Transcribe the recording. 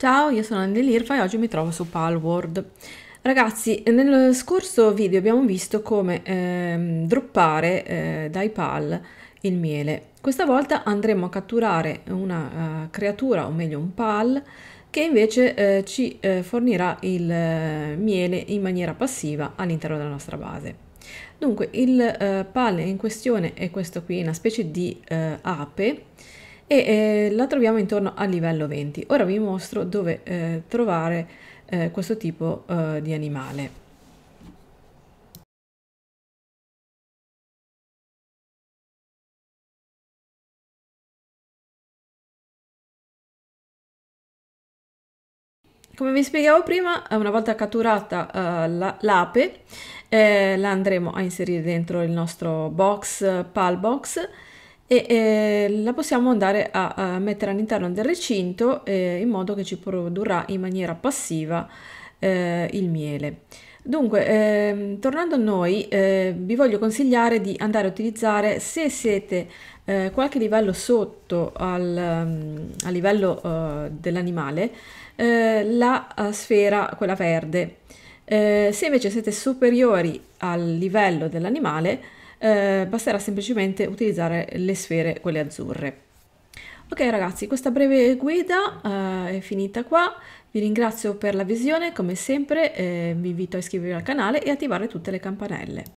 Ciao, io sono Andy Lirfa e oggi mi trovo su Palworld. Ragazzi, nel scorso video abbiamo visto come eh, droppare eh, dai pal il miele. Questa volta andremo a catturare una uh, creatura, o meglio un pal, che invece eh, ci eh, fornirà il eh, miele in maniera passiva all'interno della nostra base. Dunque, il pal in questione è questo qui, una specie di ape, e eh, la troviamo intorno al livello 20. Ora vi mostro dove eh, trovare eh, questo tipo eh, di animale. Come vi spiegavo prima, una volta catturata uh, l'ape, eh, la, andremo a inserire dentro il nostro box, pal box, e eh, la possiamo andare a, a mettere all'interno del recinto eh, in modo che ci produrrà in maniera passiva eh, il miele. Dunque, ehm, tornando a noi, eh, vi voglio consigliare di andare a utilizzare, se siete eh, qualche livello sotto al, mm, al livello eh, dell'animale, eh, la eh, sfera, quella verde. Eh, se invece siete superiori al livello dell'animale, eh, basterà semplicemente utilizzare le sfere, quelle azzurre. Ok ragazzi, questa breve guida eh, è finita qua, vi ringrazio per la visione, come sempre eh, vi invito a iscrivervi al canale e attivare tutte le campanelle.